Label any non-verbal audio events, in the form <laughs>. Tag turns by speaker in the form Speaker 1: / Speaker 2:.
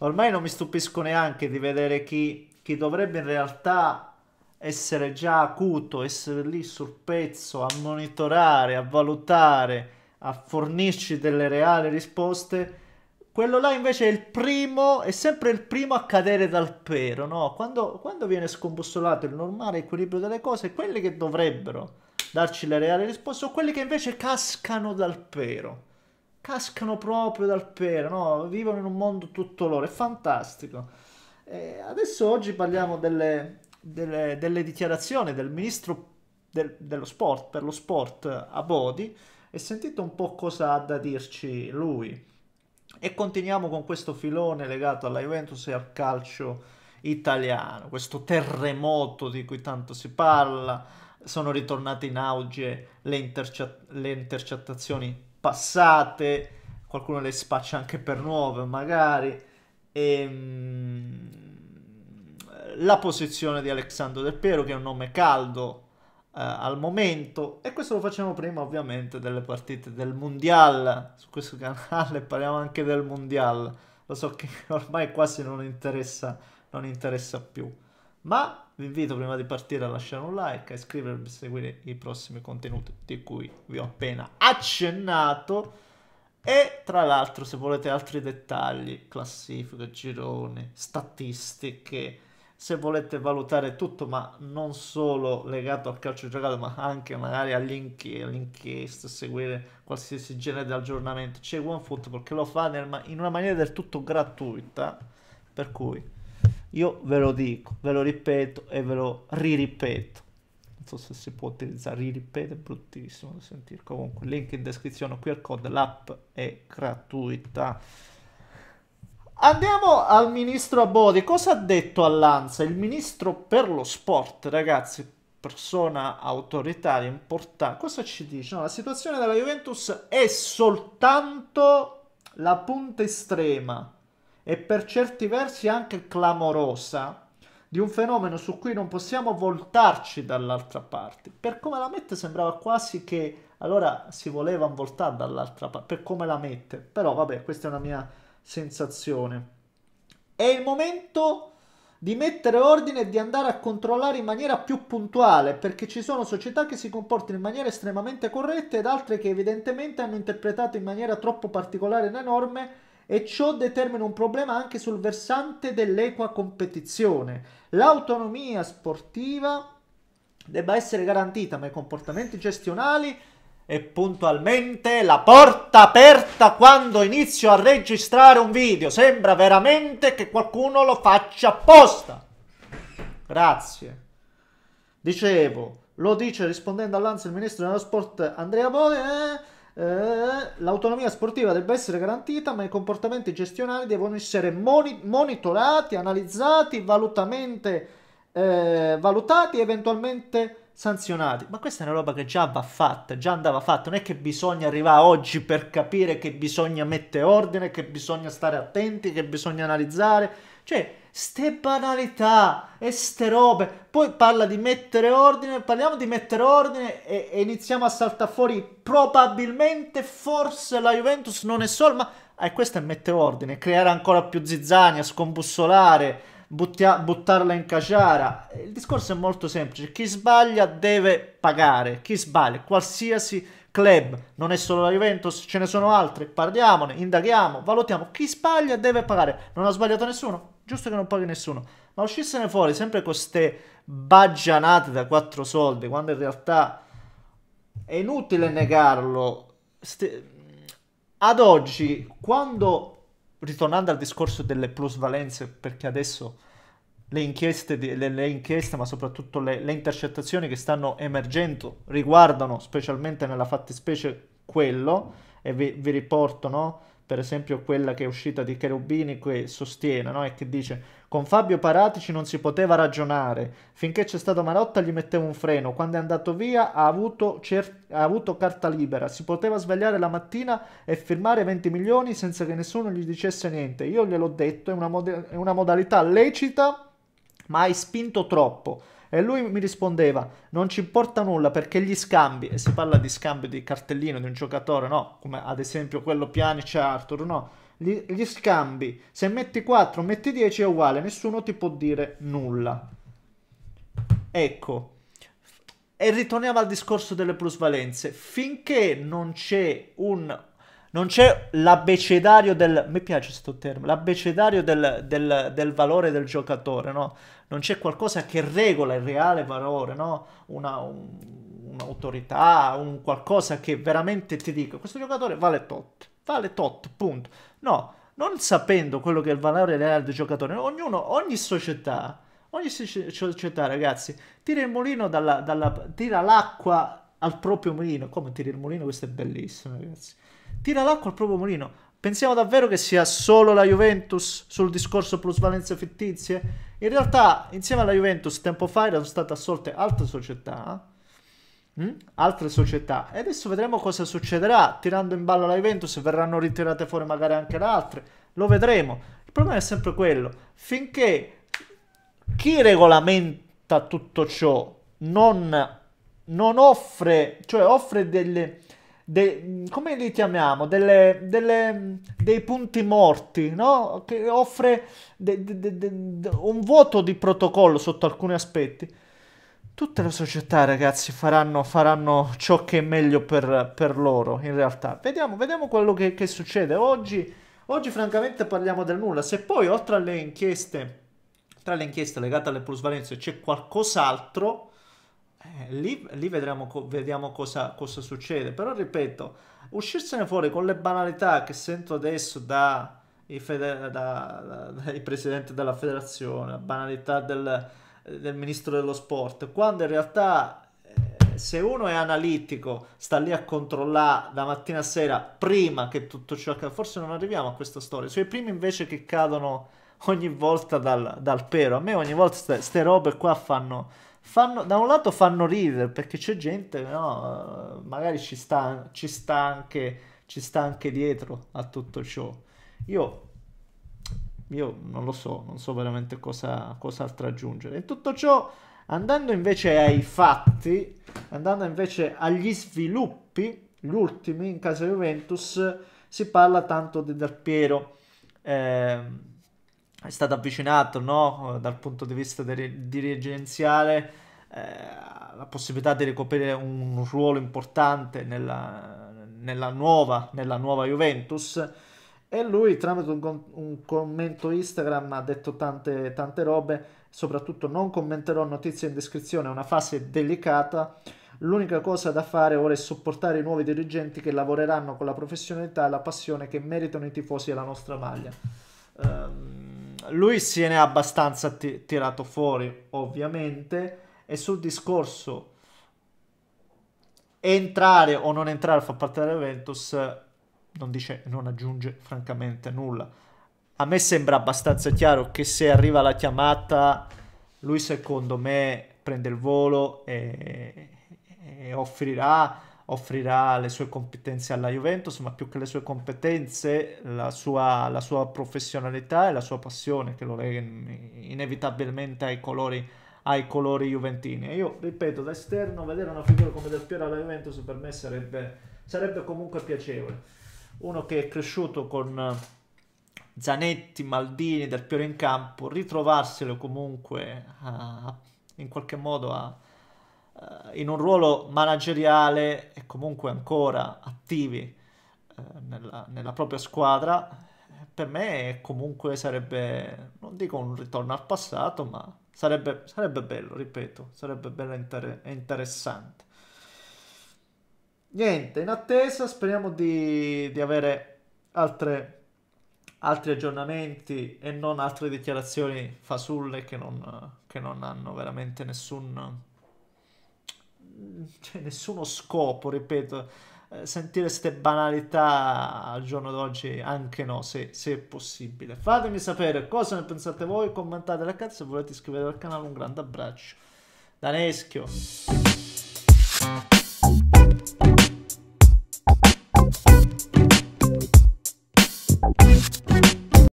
Speaker 1: ormai non mi stupisco neanche di vedere chi, chi dovrebbe in realtà essere già acuto, essere lì sul pezzo a monitorare, a valutare, a fornirci delle reali risposte. Quello là invece è il primo, è sempre il primo a cadere dal pero, no? Quando, quando viene scombussolato il normale equilibrio delle cose, quelli che dovrebbero darci le reali risposte sono quelli che invece cascano dal pero cascano proprio dal pelo, no? vivono in un mondo tutto loro, è fantastico. E adesso oggi parliamo delle, delle, delle dichiarazioni del ministro del, dello sport, per lo sport a Bodi e sentite un po' cosa ha da dirci lui. E continuiamo con questo filone legato alla Juventus e al calcio italiano, questo terremoto di cui tanto si parla, sono ritornate in auge le, intercet- le intercettazioni passate, qualcuno le spaccia anche per nuove magari. E, ehm, la posizione di Alexandro Del Piero che è un nome caldo eh, al momento e questo lo facciamo prima ovviamente delle partite del Mundial, su questo canale <laughs> parliamo anche del Mundial, lo so che <laughs> ormai quasi non interessa, non interessa più ma vi invito prima di partire a lasciare un like, a iscrivervi per seguire i prossimi contenuti di cui vi ho appena accennato. E tra l'altro, se volete altri dettagli, classifiche, gironi, statistiche, se volete valutare tutto, ma non solo legato al calcio giocato, ma anche magari all'inchiesta, seguire qualsiasi genere di aggiornamento, c'è OneFootball che lo fa in una maniera del tutto gratuita. Per cui io ve lo dico, ve lo ripeto e ve lo riripeto. Non so se si può utilizzare, riripeto è bruttissimo da sentire. Comunque, link in descrizione, QR code, l'app è gratuita. Andiamo al ministro Abodi. Cosa ha detto all'Anza? Il ministro per lo sport, ragazzi, persona autoritaria, importante. Cosa ci dice? No, la situazione della Juventus è soltanto la punta estrema e per certi versi anche clamorosa di un fenomeno su cui non possiamo voltarci dall'altra parte. Per come la mette sembrava quasi che allora si voleva voltare dall'altra parte, per come la mette. Però vabbè, questa è una mia sensazione. È il momento di mettere ordine e di andare a controllare in maniera più puntuale, perché ci sono società che si comportano in maniera estremamente corretta ed altre che evidentemente hanno interpretato in maniera troppo particolare le norme e ciò determina un problema anche sul versante dell'equa competizione. L'autonomia sportiva debba essere garantita, ma i comportamenti gestionali e puntualmente la porta aperta quando inizio a registrare un video. Sembra veramente che qualcuno lo faccia apposta. Grazie. Dicevo, lo dice rispondendo all'Anza il ministro dello sport Andrea Bode. Eh? eh, l'autonomia sportiva debba essere garantita, ma i comportamenti gestionali devono essere moni- monitorati, analizzati, valutamente, eh, valutati e eventualmente sanzionati. Ma questa è una roba che già va fatta, già andava fatta. Non è che bisogna arrivare oggi per capire che bisogna mettere ordine, che bisogna stare attenti, che bisogna analizzare. Cioè, Ste banalità e ste robe. Poi parla di mettere ordine, parliamo di mettere ordine e, e iniziamo a saltare fuori. Probabilmente, forse la Juventus non è solo, ma eh, questo è mettere ordine, creare ancora più zizzania, scombussolare, buttia, buttarla in caciara. Il discorso è molto semplice, chi sbaglia deve pagare, chi sbaglia, qualsiasi club, non è solo la Juventus, ce ne sono altri, parliamone, indaghiamo, valutiamo, chi sbaglia deve pagare, non ha sbagliato nessuno, giusto che non paghi nessuno, ma uscissene fuori sempre con queste baggianate da 4 soldi, quando in realtà è inutile negarlo. Ste... Ad oggi, quando, ritornando al discorso delle plusvalenze, perché adesso le inchieste, di, le, le inchieste ma soprattutto le, le intercettazioni che stanno emergendo riguardano specialmente nella fattispecie quello, e vi, vi riporto, no? per esempio quella che è uscita di Cherubini che sostiene no? e che dice con Fabio Paratici non si poteva ragionare, finché c'è stato Marotta gli mettevo un freno, quando è andato via ha avuto, cer- ha avuto carta libera, si poteva svegliare la mattina e firmare 20 milioni senza che nessuno gli dicesse niente, io gliel'ho detto, è una, mod- è una modalità lecita ma hai spinto troppo. E lui mi rispondeva, non ci importa nulla perché gli scambi, e si parla di scambio di cartellino di un giocatore, no? Come ad esempio quello Pjanic e Arthur, no? Gli, gli scambi, se metti 4, metti 10 è uguale, nessuno ti può dire nulla. Ecco, e ritorniamo al discorso delle plusvalenze. Finché non c'è un non c'è l'abbecedario del... Mi piace questo termine. L'abbecedario del, del, del, valore del giocatore, no? Non c'è qualcosa che regola il reale valore, no? Una, un, un'autorità, un qualcosa che veramente ti dica questo giocatore vale tot, vale tot, punto. No, non sapendo quello che è il valore reale del giocatore, ognuno, ogni società, ogni società, ragazzi, tira il mulino dalla, dalla tira l'acqua al proprio mulino. Come tira il mulino? Questo è bellissimo, ragazzi tira l'acqua al proprio mulino. Pensiamo davvero che sia solo la Juventus sul discorso plusvalenze fittizie? In realtà, insieme alla Juventus, tempo fa erano state assolte altre società. Mh? Hm? Altre società. E adesso vedremo cosa succederà. Tirando in ballo la Juventus, verranno ritirate fuori magari anche le altre. Lo vedremo. Il problema è sempre quello. Finché chi regolamenta tutto ciò non, non offre, cioè offre delle de, come li chiamiamo, delle, delle, dei punti morti, no? che offre de, de, un vuoto di protocollo sotto alcuni aspetti. Tutte le società, ragazzi, faranno, faranno ciò che è meglio per, per loro, in realtà. Vediamo, vediamo quello che, che succede. Oggi, oggi, francamente, parliamo del nulla. Se poi, oltre alle inchieste, tra le inchieste legate alle plusvalenze, c'è qualcos'altro eh, lì, lì vedremo, vediamo cosa, cosa, succede. Però ripeto, uscirsene fuori con le banalità che sento adesso da, feder- da, da, dai presidenti della federazione, la banalità del, del ministro dello sport, quando in realtà eh, se uno è analitico, sta lì a controllare da mattina a sera prima che tutto ciò accada, forse non arriviamo a questa storia. Sono i primi invece che cadono ogni volta dal, dal pero. A me ogni volta queste robe qua fanno Fanno, da un lato fanno ridere perché c'è gente, no, magari ci sta, ci, sta anche, ci sta anche dietro a tutto ciò. Io io non lo so, non so veramente cosa, cosa altro aggiungere. e tutto ciò, andando invece ai fatti, andando invece agli sviluppi, gli ultimi in casa Juventus, si parla tanto di Del Piero. Eh, è stato avvicinato no? dal punto di vista dirigenziale eh, la possibilità di ricoprire un ruolo importante nella, nella, nuova, nella nuova, Juventus e lui tramite un, un commento Instagram ha detto tante, tante robe soprattutto non commenterò notizie in descrizione è una fase delicata L'unica cosa da fare ora è supportare i nuovi dirigenti che lavoreranno con la professionalità e la passione che meritano i tifosi e la nostra maglia lui se ne è abbastanza tirato fuori, ovviamente, e sul discorso entrare o non entrare a far parte della Juventus non dice, non aggiunge francamente nulla. A me sembra abbastanza chiaro che se arriva la chiamata, lui secondo me prende il volo e, e offrirà offrirà le sue competenze alla Juventus, ma più che le sue competenze, la sua, la sua professionalità e la sua passione che lo lega inevitabilmente ai colori, ai colori juventini. E io ripeto, da esterno vedere una figura come Del Piero alla Juventus per me sarebbe, sarebbe comunque piacevole. Uno che è cresciuto con eh, Zanetti, Maldini, Del Piero in campo, ritrovarselo comunque a, eh, in qualche modo a eh, in un ruolo manageriale e comunque ancora attivi eh, nella, nella, propria squadra, per me comunque sarebbe, non dico un ritorno al passato, ma sarebbe, sarebbe bello, ripeto, sarebbe bello e inter interessante. Niente, in attesa speriamo di, di avere altre, altri aggiornamenti e non altre dichiarazioni fasulle che non, che non hanno veramente nessun <laughs> c'è cioè, nessuno scopo, ripeto, eh, sentire queste banalità al giorno d'oggi anche no, se, se, è possibile. Fatemi sapere cosa ne pensate voi, commentate la cazzo se volete iscrivervi al canale, un grande abbraccio. Daneschio.